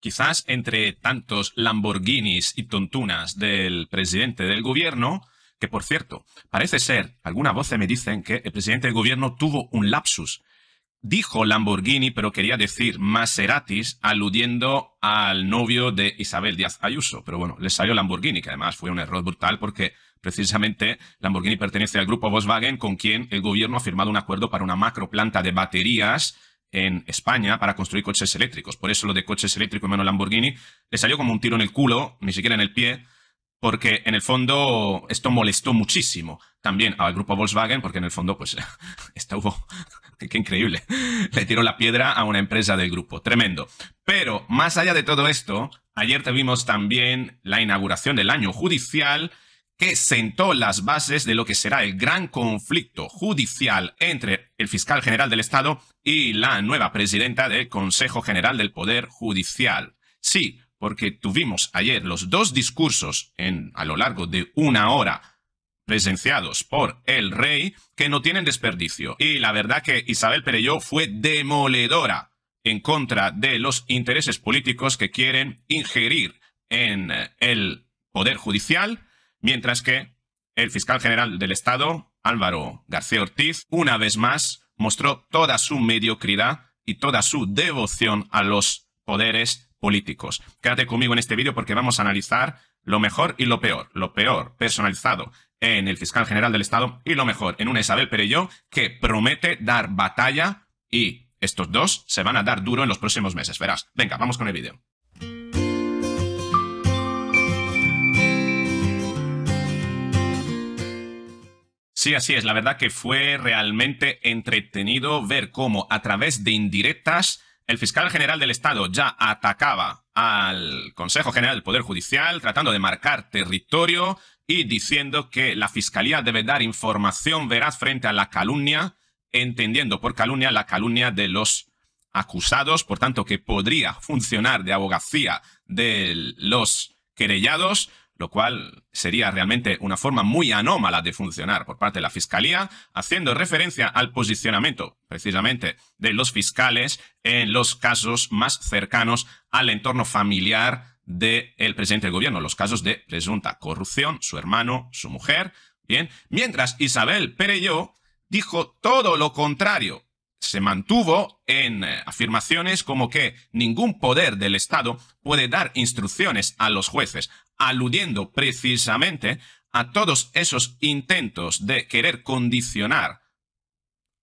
Quizás entre tantos Lamborghinis y tontunas del presidente del gobierno, que por cierto, parece ser, alguna voz, me dicen que el presidente del gobierno tuvo un lapsus. Dijo Lamborghini, pero quería decir Maseratis, aludiendo al novio de Isabel Díaz Ayuso. Pero bueno, le salió Lamborghini, que además fue un error brutal porque precisamente Lamborghini pertenece al grupo Volkswagen con quien el gobierno ha firmado un acuerdo para una macro planta de baterías en España para construir coches eléctricos. Por eso lo de coches eléctricos en menos Lamborghini le salió como un tiro en el culo, ni siquiera en el pie, porque en el fondo esto molestó muchísimo también al grupo Volkswagen, porque en el fondo pues esta hubo... ¡Qué increíble! Le tiró la piedra a una empresa del grupo. Tremendo. Pero más allá de todo esto, ayer tuvimos también la inauguración del año judicial que sentó las bases de lo que será el gran conflicto judicial entre el fiscal general del Estado y la nueva presidenta del Consejo General del Poder Judicial. Sí, porque tuvimos ayer los dos discursos en, a lo largo de una hora presenciados por el rey que no tienen desperdicio. Y la verdad que Isabel Perelló fue demoledora en contra de los intereses políticos que quieren ingerir en el Poder Judicial Mientras que el fiscal general del Estado, Álvaro García Ortiz, una vez más mostró toda su mediocridad y toda su devoción a los poderes políticos. Quédate conmigo en este vídeo porque vamos a analizar lo mejor y lo peor. Lo peor personalizado en el fiscal general del Estado y lo mejor en una Isabel Perello que promete dar batalla y estos dos se van a dar duro en los próximos meses. Verás. Venga, vamos con el vídeo. Sí, así es. La verdad que fue realmente entretenido ver cómo a través de indirectas el fiscal general del Estado ya atacaba al Consejo General del Poder Judicial tratando de marcar territorio y diciendo que la Fiscalía debe dar información veraz frente a la calumnia, entendiendo por calumnia la calumnia de los acusados, por tanto que podría funcionar de abogacía de los querellados, lo cual sería realmente una forma muy anómala de funcionar por parte de la Fiscalía, haciendo referencia al posicionamiento precisamente de los fiscales en los casos más cercanos al entorno familiar del presidente del gobierno, los casos de presunta corrupción, su hermano, su mujer, bien, mientras Isabel Perelló dijo todo lo contrario se mantuvo en eh, afirmaciones como que ningún poder del Estado puede dar instrucciones a los jueces, aludiendo precisamente a todos esos intentos de querer condicionar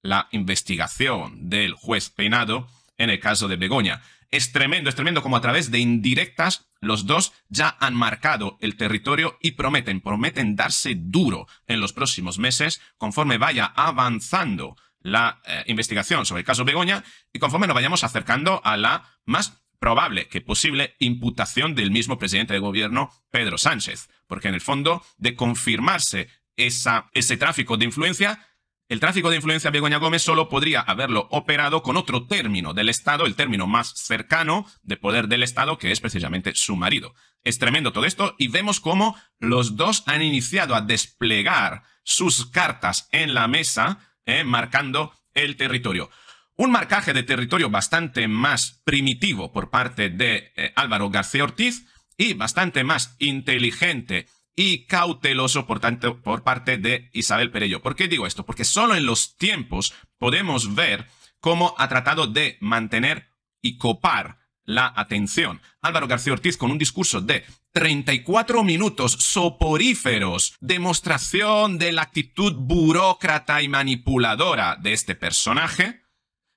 la investigación del juez peinado en el caso de Begoña. Es tremendo, es tremendo como a través de indirectas los dos ya han marcado el territorio y prometen, prometen darse duro en los próximos meses conforme vaya avanzando la eh, investigación sobre el caso Begoña y conforme nos vayamos acercando a la más probable que posible imputación del mismo presidente de gobierno, Pedro Sánchez. Porque en el fondo, de confirmarse ese tráfico de influencia, el tráfico de influencia de Begoña Gómez solo podría haberlo operado con otro término del Estado, el término más cercano de poder del Estado, que es precisamente su marido. Es tremendo todo esto y vemos cómo los dos han iniciado a desplegar sus cartas en la mesa, eh, marcando el territorio. Un marcaje de territorio bastante más primitivo por parte de eh, Álvaro García Ortiz y bastante más inteligente y cauteloso por, por parte de Isabel Perello. ¿Por qué digo esto? Porque solo en los tiempos podemos ver cómo ha tratado de mantener y copar la atención. Álvaro García Ortiz con un discurso de 34 minutos soporíferos, demostración de la actitud burócrata y manipuladora de este personaje,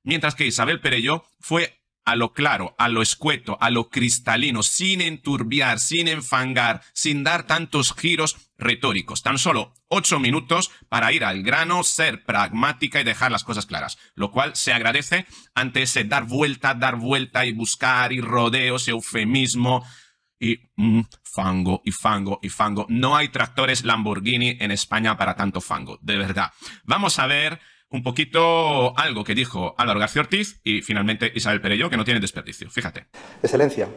Mientras que Isabel Perello fue a lo claro, a lo escueto, a lo cristalino, sin enturbiar, sin enfangar, sin dar tantos giros retóricos. Tan solo ocho minutos para ir al grano, ser pragmática y dejar las cosas claras, lo cual se agradece ante ese dar vuelta, dar vuelta y buscar y rodeos, eufemismo y mm, fango y fango y fango. No hay tractores Lamborghini en España para tanto fango, de verdad. Vamos a ver un poquito algo que dijo Álvaro García Ortiz y finalmente Isabel Perello, que no tiene desperdicio. Fíjate. Excelencia,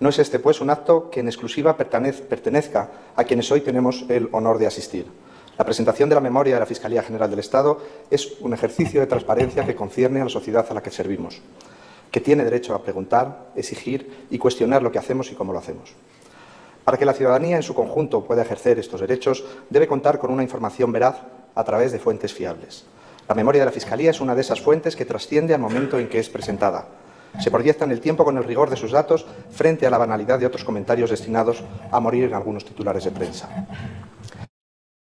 no es este pues un acto que en exclusiva pertenezca a quienes hoy tenemos el honor de asistir. La presentación de la memoria de la Fiscalía General del Estado es un ejercicio de transparencia que concierne a la sociedad a la que servimos, que tiene derecho a preguntar, exigir y cuestionar lo que hacemos y cómo lo hacemos. Para que la ciudadanía en su conjunto pueda ejercer estos derechos, debe contar con una información veraz a través de fuentes fiables. La memoria de la Fiscalía es una de esas fuentes que trasciende al momento en que es presentada. Se proyectan el tiempo con el rigor de sus datos frente a la banalidad de otros comentarios destinados a morir en algunos titulares de prensa.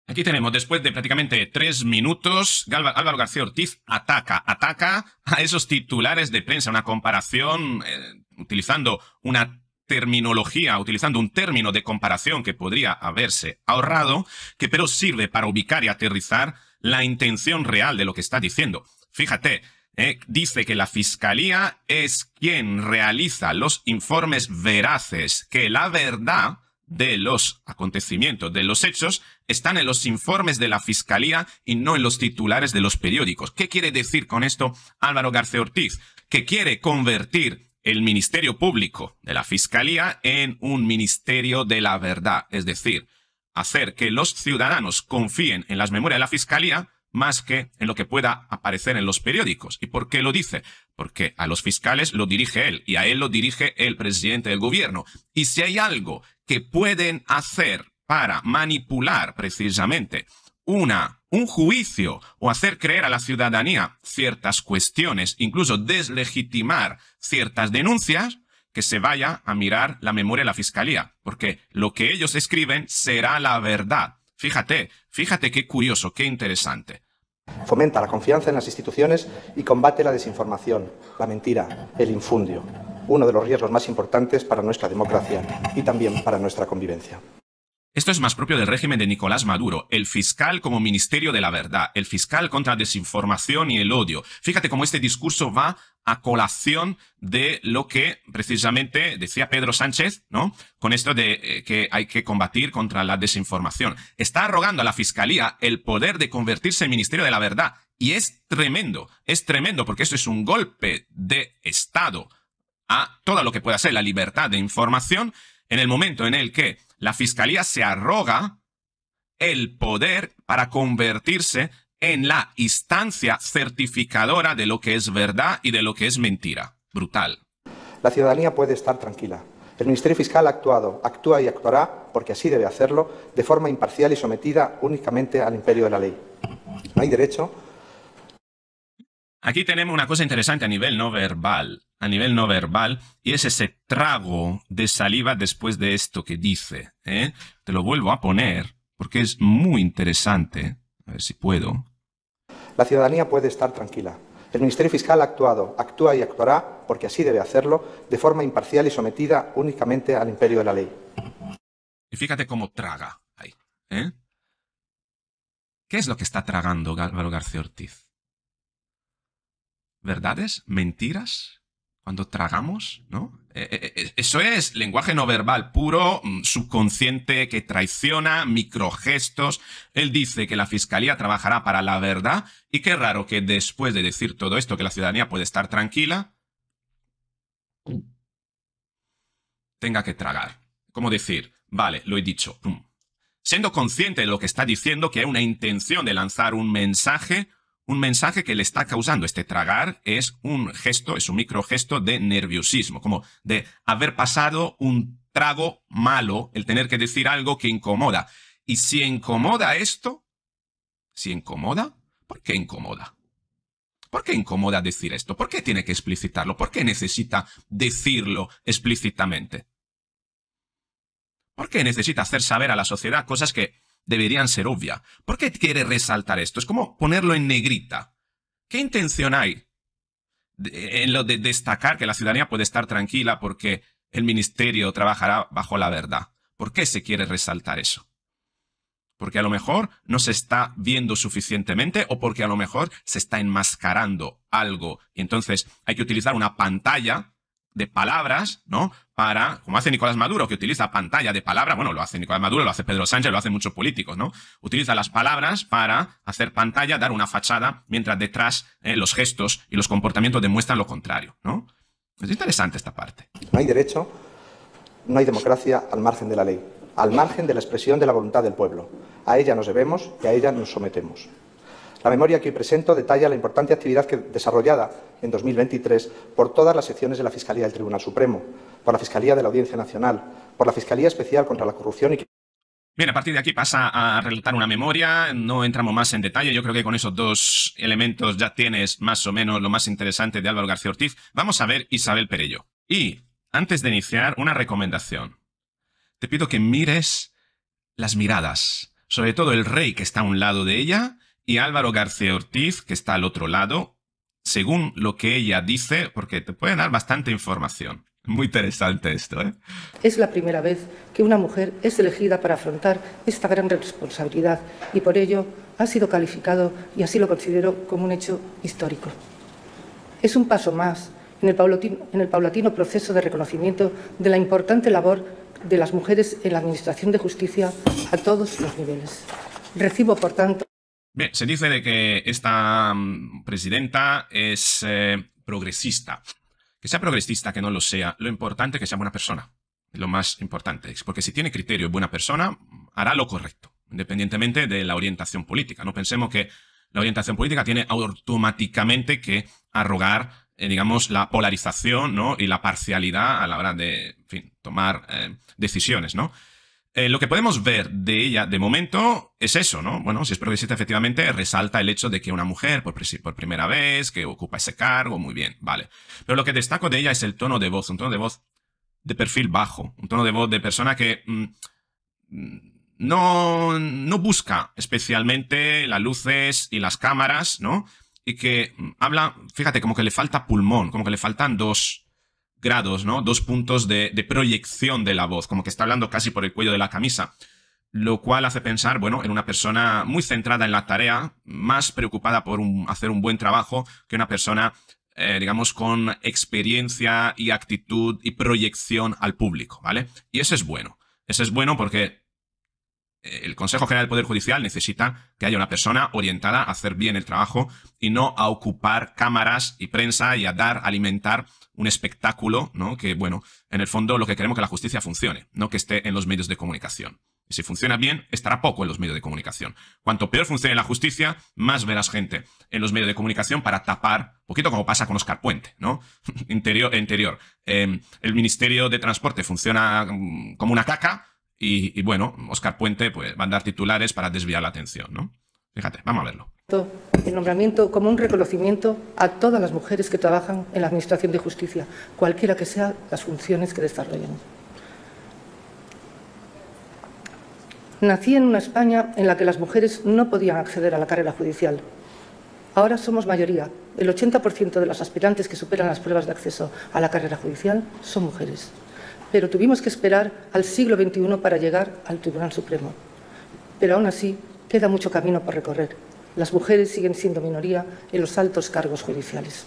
Aquí tenemos, después de prácticamente tres minutos, Álvaro García Ortiz ataca, ataca a esos titulares de prensa, una comparación eh, utilizando una terminología, utilizando un término de comparación que podría haberse ahorrado, que pero sirve para ubicar y aterrizar la intención real de lo que está diciendo. Fíjate, eh, dice que la Fiscalía es quien realiza los informes veraces, que la verdad de los acontecimientos, de los hechos, están en los informes de la Fiscalía y no en los titulares de los periódicos. ¿Qué quiere decir con esto Álvaro García Ortiz? Que quiere convertir el Ministerio Público de la Fiscalía en un Ministerio de la Verdad, es decir, hacer que los ciudadanos confíen en las memorias de la Fiscalía más que en lo que pueda aparecer en los periódicos. ¿Y por qué lo dice? Porque a los fiscales lo dirige él y a él lo dirige el presidente del gobierno. Y si hay algo que pueden hacer para manipular precisamente una, un juicio o hacer creer a la ciudadanía ciertas cuestiones, incluso deslegitimar ciertas denuncias, que se vaya a mirar la memoria de la fiscalía porque lo que ellos escriben será la verdad. Fíjate, fíjate qué curioso, qué interesante. Fomenta la confianza en las instituciones y combate la desinformación, la mentira, el infundio, uno de los riesgos más importantes para nuestra democracia y también para nuestra convivencia. Esto es más propio del régimen de Nicolás Maduro, el fiscal como ministerio de la verdad, el fiscal contra la desinformación y el odio. Fíjate cómo este discurso va a colación de lo que precisamente decía Pedro Sánchez, ¿no? Con esto de eh, que hay que combatir contra la desinformación. Está arrogando a la fiscalía el poder de convertirse en ministerio de la verdad. Y es tremendo, es tremendo, porque esto es un golpe de Estado a todo lo que pueda ser la libertad de información en el momento en el que la Fiscalía se arroga el poder para convertirse en la instancia certificadora de lo que es verdad y de lo que es mentira. Brutal. La ciudadanía puede estar tranquila. El Ministerio Fiscal ha actuado, actúa y actuará, porque así debe hacerlo, de forma imparcial y sometida únicamente al imperio de la ley. No hay derecho Aquí tenemos una cosa interesante a nivel no verbal, a nivel no verbal, y es ese trago de saliva después de esto que dice. ¿eh? Te lo vuelvo a poner porque es muy interesante. A ver si puedo. La ciudadanía puede estar tranquila. El Ministerio Fiscal ha actuado, actúa y actuará, porque así debe hacerlo, de forma imparcial y sometida únicamente al imperio de la ley. Y fíjate cómo traga ahí. ¿eh? ¿Qué es lo que está tragando Álvaro García Ortiz? verdades, mentiras, cuando tragamos, ¿no? Eh, eh, eh, eso es lenguaje no verbal puro, mm, subconsciente, que traiciona, microgestos. Él dice que la fiscalía trabajará para la verdad y qué raro que después de decir todo esto que la ciudadanía puede estar tranquila, tenga que tragar. Como decir, vale, lo he dicho, siendo consciente de lo que está diciendo, que hay una intención de lanzar un mensaje, un mensaje que le está causando este tragar es un gesto, es un microgesto de nerviosismo, como de haber pasado un trago malo, el tener que decir algo que incomoda. Y si incomoda esto, si incomoda, ¿por qué incomoda? ¿Por qué incomoda decir esto? ¿Por qué tiene que explicitarlo? ¿Por qué necesita decirlo explícitamente? ¿Por qué necesita hacer saber a la sociedad cosas que deberían ser obvia. ¿Por qué quiere resaltar esto? Es como ponerlo en negrita. ¿Qué intención hay en lo de destacar que la ciudadanía puede estar tranquila porque el ministerio trabajará bajo la verdad? ¿Por qué se quiere resaltar eso? Porque a lo mejor no se está viendo suficientemente o porque a lo mejor se está enmascarando algo. Y entonces hay que utilizar una pantalla de palabras, ¿no? Para, como hace Nicolás Maduro, que utiliza pantalla de palabra, bueno, lo hace Nicolás Maduro, lo hace Pedro Sánchez, lo hacen muchos políticos, ¿no? Utiliza las palabras para hacer pantalla, dar una fachada, mientras detrás eh, los gestos y los comportamientos demuestran lo contrario, ¿no? Es interesante esta parte. No hay derecho, no hay democracia al margen de la ley, al margen de la expresión de la voluntad del pueblo. A ella nos debemos y a ella nos sometemos. La memoria que hoy presento detalla la importante actividad que, desarrollada en 2023 por todas las secciones de la Fiscalía del Tribunal Supremo, por la Fiscalía de la Audiencia Nacional, por la Fiscalía Especial contra la Corrupción y Bien, a partir de aquí pasa a relatar una memoria, no entramos más en detalle, yo creo que con esos dos elementos ya tienes más o menos lo más interesante de Álvaro García Ortiz. Vamos a ver Isabel Perello. Y, antes de iniciar, una recomendación. Te pido que mires las miradas, sobre todo el rey que está a un lado de ella y Álvaro García Ortiz, que está al otro lado, según lo que ella dice, porque te pueden dar bastante información. Muy interesante esto, ¿eh? Es la primera vez que una mujer es elegida para afrontar esta gran responsabilidad y por ello ha sido calificado, y así lo considero, como un hecho histórico. Es un paso más en el en el paulatino proceso de reconocimiento de la importante labor de las mujeres en la Administración de Justicia a todos los niveles. Recibo, por tanto, Bien, se dice de que esta mm, presidenta es eh, progresista. Que sea progresista, que no lo sea, lo importante es que sea buena persona. Lo más importante es porque si tiene criterio buena persona, hará lo correcto, independientemente de la orientación política. No pensemos que la orientación política tiene automáticamente que arrogar, eh, digamos, la polarización ¿no? y la parcialidad a la hora de tomar eh, decisiones, ¿no? Eh, lo que podemos ver de ella de momento es eso, ¿no? Bueno, si es progresista, efectivamente resalta el hecho de que una mujer por, primera vez, que ocupa ese cargo, muy bien, vale. Pero lo que destaco de ella es el tono de voz, un tono de voz de perfil bajo, un tono de voz de persona que mm, mm, no, no busca especialmente las luces y las cámaras, ¿no? Y que mm, habla, fíjate, como que le falta pulmón, como que le faltan dos, grados, ¿no? Dos puntos de, proyección de la voz, como que está hablando casi por el cuello de la camisa lo cual hace pensar, bueno, en una persona muy centrada en la tarea, más preocupada por hacer un buen trabajo que una persona, eh, digamos, con experiencia y actitud y proyección al público, ¿vale? Y eso es bueno. Eso es bueno porque el Consejo General del Poder Judicial necesita que haya una persona orientada a hacer bien el trabajo y no a ocupar cámaras y prensa y a dar, alimentar un espectáculo, ¿no? Que, bueno, en el fondo lo que queremos es que la justicia funcione, no que esté en los medios de comunicación. si funciona bien, estará poco en los medios de comunicación. Cuanto peor funcione la justicia, más verás gente en los medios de comunicación para tapar, poquito como pasa con Oscar Puente, ¿no? interior, interior. Em, el Ministerio de Transporte funciona mm, como una caca, y, bueno, Oscar Puente pues, va a dar titulares para desviar la atención, ¿no? Fíjate, vamos a verlo. El nombramiento como un reconocimiento a todas las mujeres que trabajan en la Administración de Justicia, cualquiera que sean las funciones que desarrollen. Nací en una España en la que las mujeres no podían acceder a la carrera judicial. Ahora somos mayoría. El 80% de las aspirantes que superan las pruebas de acceso a la carrera judicial son mujeres pero tuvimos que esperar al siglo XXI para llegar al Tribunal Supremo. Pero aún así, queda mucho camino por recorrer. Las mujeres siguen siendo minoría en los altos cargos judiciales.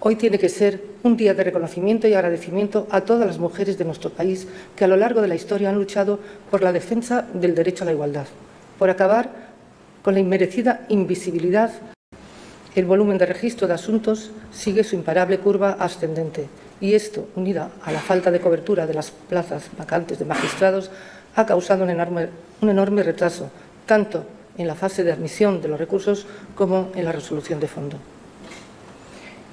Hoy tiene que ser un día de reconocimiento y agradecimiento a todas las mujeres de nuestro país que a lo largo de la historia han luchado por la defensa del derecho a la igualdad, por acabar con la inmerecida invisibilidad el volumen de registro de asuntos sigue su imparable curva ascendente y esto, unida a la falta de cobertura de las plazas vacantes de magistrados, ha causado un enorme, un enorme retraso, tanto en la fase de admisión de los recursos como en la resolución de fondo.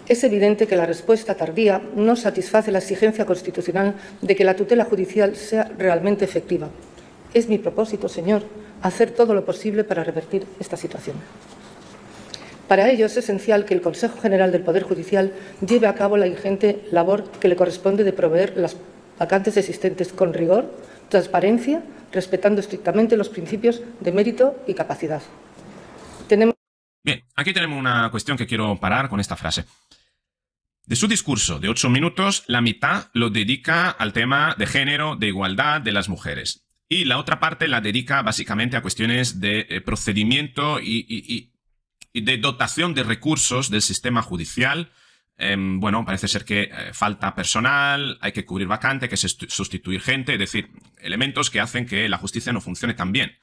Es evidente que la respuesta tardía no satisface la exigencia constitucional de que la tutela judicial sea realmente efectiva. Es mi propósito, señor, hacer todo lo posible para revertir esta situación. Para ello es esencial que el Consejo General del Poder Judicial lleve a cabo la ingente labor que le corresponde de proveer las vacantes existentes con rigor, transparencia, respetando estrictamente los principios de mérito y capacidad. Tenemos... Bien, aquí tenemos una cuestión que quiero parar con esta frase. De su discurso de ocho minutos, la mitad lo dedica al tema de género, de igualdad de las mujeres. Y la otra parte la dedica básicamente a cuestiones de eh, procedimiento y de dotación de recursos del sistema judicial. Em, bueno, parece ser que eh, falta personal, hay que cubrir vacante, hay que sustituir gente, es decir, elementos que hacen que la justicia no funcione tan bien.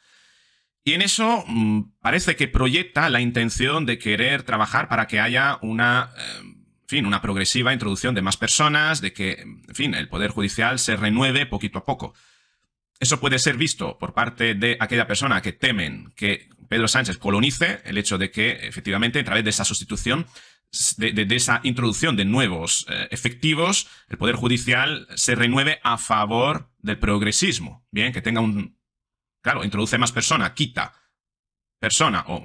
Y en eso mm, parece que proyecta la intención de querer trabajar para que haya una, em, fin, una progresiva introducción de más personas, de que, em, en fin, el Poder Judicial se renueve poquito a poco. Eso puede ser visto por parte de aquella persona que temen que Pedro Sánchez colonice el hecho de que efectivamente a través de esa sustitución de, esa introducción de nuevos eh, efectivos, el Poder Judicial se renueve a favor del progresismo. Bien, que tenga un... Claro, introduce más persona, quita persona, o,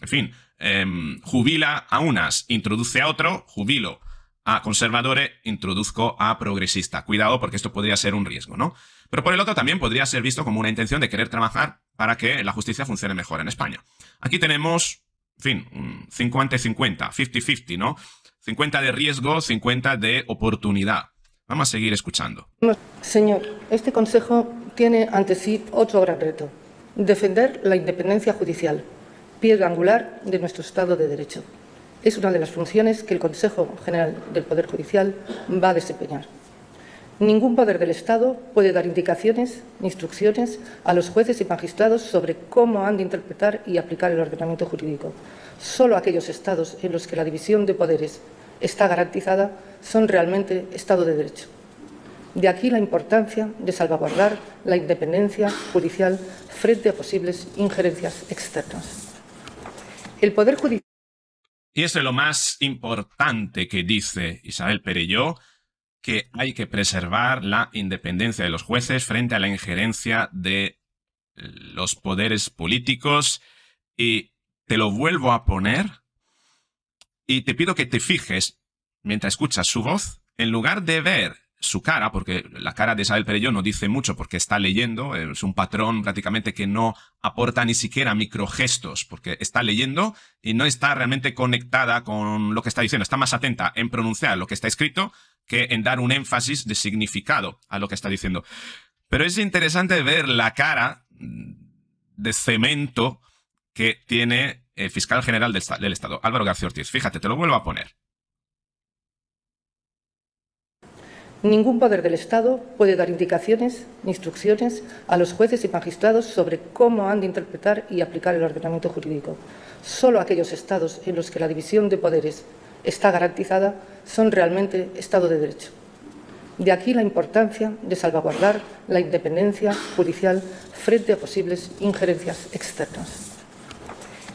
en fin, em, jubila a unas, introduce a otro, jubilo a conservadores, introduzco a progresista. Cuidado porque esto podría ser un riesgo, ¿no? Pero por el otro también podría ser visto como una intención de querer trabajar para que la justicia funcione mejor en España. Aquí tenemos, en fin, 50 50, 50-50, ¿no? 50 de riesgo, 50 de oportunidad. Vamos a seguir escuchando. Señor, este Consejo tiene ante sí otro gran reto, defender la independencia judicial, piedra angular de nuestro Estado de Derecho. Es una de las funciones que el Consejo General del Poder Judicial va a desempeñar. Ningún poder del Estado puede dar indicaciones instrucciones a los jueces y magistrados sobre cómo han de interpretar y aplicar el ordenamiento jurídico. Solo aquellos estados en los que la división de poderes está garantizada son realmente Estado de Derecho. De aquí la importancia de salvaguardar la independencia judicial frente a posibles injerencias externas. El Poder Judicial. Y eso es lo más importante que dice Isabel Perelló que hay que preservar la independencia de los jueces frente a la injerencia de eh, los poderes políticos y te lo vuelvo a poner y te pido que te fijes mientras escuchas su voz, en lugar de ver su cara, porque la cara de Isabel Perello no dice mucho porque está leyendo, es un patrón prácticamente que no aporta ni siquiera microgestos, porque está leyendo y no está realmente conectada con lo que está diciendo, está más atenta en pronunciar lo que está escrito que en dar un énfasis de significado a lo que está diciendo. Pero es interesante ver la cara mm, de cemento que tiene el eh, fiscal general del Estado, Álvaro García Ortiz. Fíjate, te lo vuelvo a poner. Ningún poder del Estado puede dar indicaciones instrucciones a los jueces y magistrados sobre cómo han de interpretar y aplicar el ordenamiento jurídico. Solo aquellos Estados en los que la división de poderes está garantizada son realmente Estado de Derecho. De aquí la importancia de salvaguardar la independencia judicial frente a posibles injerencias externas.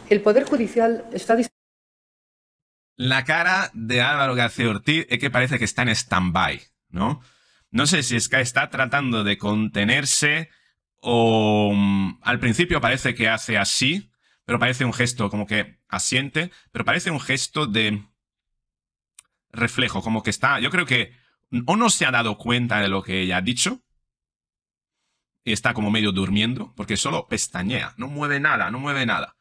El Poder Judicial está La cara de Álvaro García Ortiz es que parece que está en stand-by, ¿no? No sé si es que está tratando de contenerse o mm, al principio parece que hace así, pero parece un gesto como que asiente, pero parece un gesto de reflejo, como que está, yo creo que o no se ha dado cuenta de lo que ella ha dicho, y está como medio durmiendo, porque solo pestañea, no mueve nada, no mueve nada.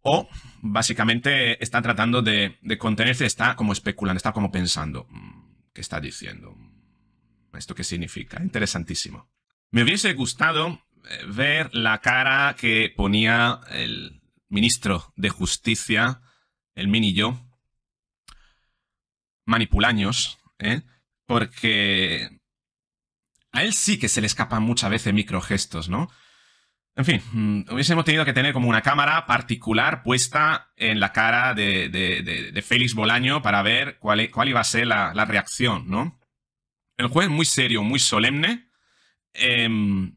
O básicamente está tratando de, contenerse, está como especulando, está como pensando, mm, ¿qué está diciendo? ¿Esto qué significa? Interesantísimo. Me hubiese gustado eh, ver la cara que ponía el ministro de Justicia, el mini yo, manipulaños, ¿eh? porque a él sí que se le escapan muchas veces microgestos, ¿no? En fin, mm, hubiésemos tenido que tener como una cámara particular puesta en la cara de, Félix Bolaño para ver cuál, e, cuál iba a ser la, reacción, ¿no? El juez muy serio, muy solemne. Em,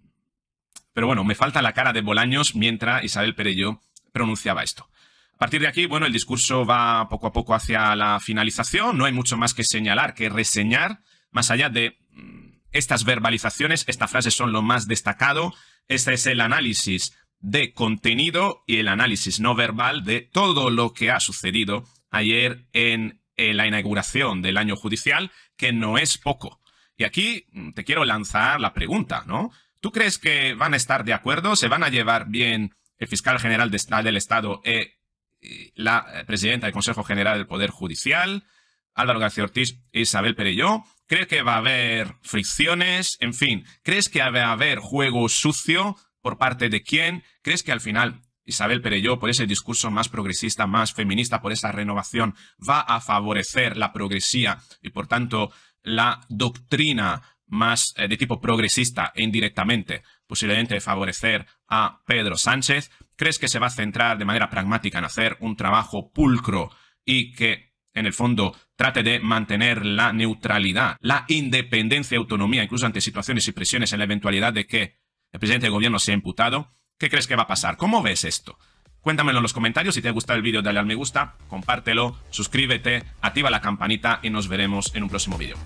pero bueno, me falta la cara de Bolaños mientras Isabel Perello pronunciaba esto. A partir de aquí, bueno, el discurso va poco a poco hacia la finalización, no hay mucho más que señalar, que reseñar, más allá de mm, estas verbalizaciones, estas frases son lo más destacado, este es el análisis de contenido y el análisis no verbal de todo lo que ha sucedido ayer en, la inauguración del año judicial, que no es poco. Y aquí mm, te quiero lanzar la pregunta, ¿no? ¿Tú crees que van a estar de acuerdo? ¿Se van a llevar bien el fiscal general del Estado eh, la presidenta del Consejo General del Poder Judicial, Álvaro García Ortiz e Isabel Perelló. ¿Crees que va a haber fricciones? En fin, ¿crees que va a haber juego sucio? ¿Por parte de quién? ¿Crees que al final Isabel Perelló, por ese discurso más progresista, más feminista, por esa renovación, va a favorecer la progresía y por tanto la doctrina más eh, de tipo progresista e indirectamente, posiblemente favorecer a Pedro Sánchez? ¿Crees que se va a centrar de manera pragmática en hacer un trabajo pulcro y que en el fondo, trate de mantener la neutralidad, la independencia y autonomía, incluso ante situaciones y presiones en la eventualidad de que el presidente del gobierno sea imputado. ¿Qué crees que va a pasar? ¿Cómo ves esto? Cuéntamelo en los comentarios. Si te ha gustado el vídeo, dale al me gusta, compártelo, suscríbete, activa la campanita y nos veremos en un próximo vídeo.